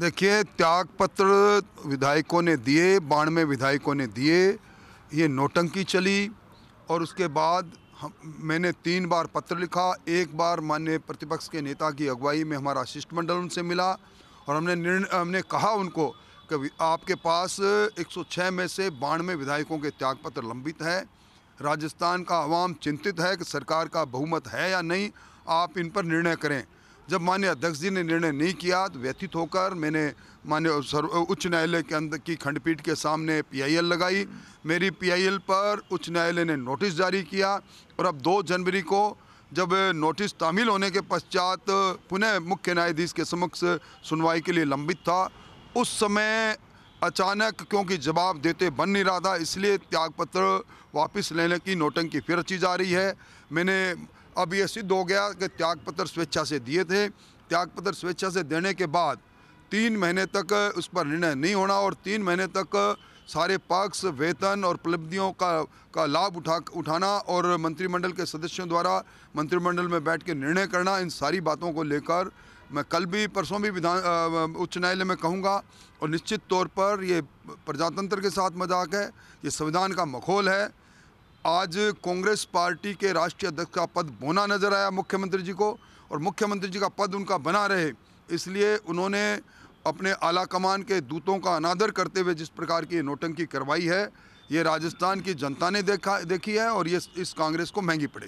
देखिए त्याग पत्र विधायकों ने दिए में विधायकों ने दिए ये नोटंकी चली और उसके बाद हम मैंने तीन बार पत्र लिखा एक बार माननीय प्रतिपक्ष के नेता की अगुवाई में हमारा शिष्टमंडल उनसे मिला और हमने निर्णय हमने कहा उनको कि आपके पास 106 में से बानवे विधायकों के त्यागपत्र लंबित है राजस्थान का आवाम चिंतित है कि सरकार का बहुमत है या नहीं आप इन पर निर्णय करें जब मान्य अध्यक्ष जी ने निर्णय नहीं किया तो व्यथित होकर मैंने मान्य उच्च न्यायालय के अंदर की खंडपीठ के सामने पीआईएल लगाई मेरी पीआईएल पर उच्च न्यायालय ने नोटिस जारी किया और अब दो जनवरी को जब नोटिस तामील होने के पश्चात पुनः मुख्य न्यायाधीश के समक्ष सुनवाई के लिए लंबित था उस समय अचानक क्योंकि जवाब देते बन नहीं रहा था इसलिए त्यागपत्र वापस लेने की नोटंकी फिर रची जा रही है मैंने अब ये सिद्ध हो गया कि त्यागपत्र स्वेच्छा से दिए थे त्यागपत्र स्वेच्छा से देने के बाद तीन महीने तक उस पर निर्णय नहीं होना और तीन महीने तक सारे पक्ष वेतन और उपलब्धियों का का लाभ उठा उठाना और मंत्रिमंडल के सदस्यों द्वारा मंत्रिमंडल में बैठ के निर्णय करना इन सारी बातों को लेकर मैं कल भी परसों भी विधान उच्च न्यायालय में कहूँगा और निश्चित तौर पर ये प्रजातंत्र के साथ मजाक है ये संविधान का मखोल है आज कांग्रेस पार्टी के राष्ट्रीय अध्यक्ष का पद बोना नजर आया मुख्यमंत्री जी को और मुख्यमंत्री जी का पद उनका बना रहे इसलिए उन्होंने अपने आला कमान के दूतों का अनादर करते हुए जिस प्रकार की नोटंकी करवाई है ये राजस्थान की जनता ने देखा देखी है और ये इस कांग्रेस को महंगी पड़ेगी